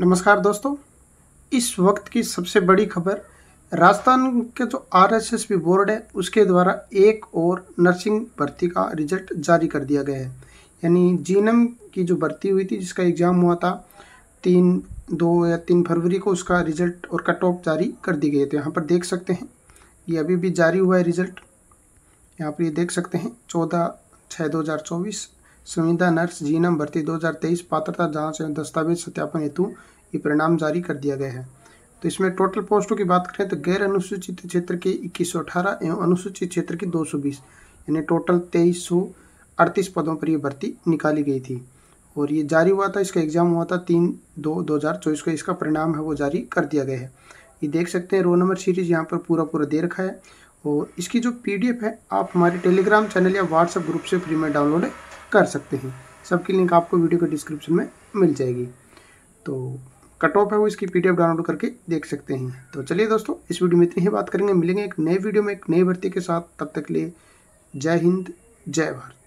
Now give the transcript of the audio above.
नमस्कार दोस्तों इस वक्त की सबसे बड़ी खबर राजस्थान के जो पी बोर्ड है उसके द्वारा एक और नर्सिंग भर्ती का रिजल्ट जारी कर दिया गया है यानी जीनम की जो भर्ती हुई थी जिसका एग्ज़ाम हुआ था तीन दो या तीन फरवरी को उसका रिजल्ट और कट ऑफ जारी कर दिए गए थे यहाँ पर देख सकते हैं ये अभी भी जारी हुआ है रिजल्ट यहाँ पर ये देख सकते हैं चौदह छः दो हज़ार चौबीस संविदा नर्स जी नम भर्ती 2023 पात्रता जांच एवं दस्तावेज सत्यापन हेतु ये परिणाम जारी कर दिया गया है तो इसमें टोटल पोस्टों की बात करें तो गैर अनुसूचित क्षेत्र के इक्कीस एवं अनुसूचित क्षेत्र की बीस यानी टोटल तेईस पदों पर यह भर्ती निकाली गई थी और ये जारी हुआ था इसका एग्जाम हुआ था तीन दो दो हज़ार चौबीस का इसका परिणाम है वो जारी कर दिया गया है ये देख सकते हैं रो नंबर सीरीज यहाँ पर पूरा पूरा दे रखा है और इसकी जो पीडीएफ है आप हमारे टेलीग्राम चैनल या व्हाट्सएप ग्रुप से फ्री में डाउनलोड कर सकते हैं सबकी लिंक आपको वीडियो के डिस्क्रिप्शन में मिल जाएगी तो कट ऑफ है वो इसकी पीडीएफ डाउनलोड करके देख सकते हैं तो चलिए दोस्तों इस वीडियो में इतनी ही बात करेंगे मिलेंगे एक नए वीडियो में एक नई भर्ती के साथ तब तक के लिए जय हिंद जय भारत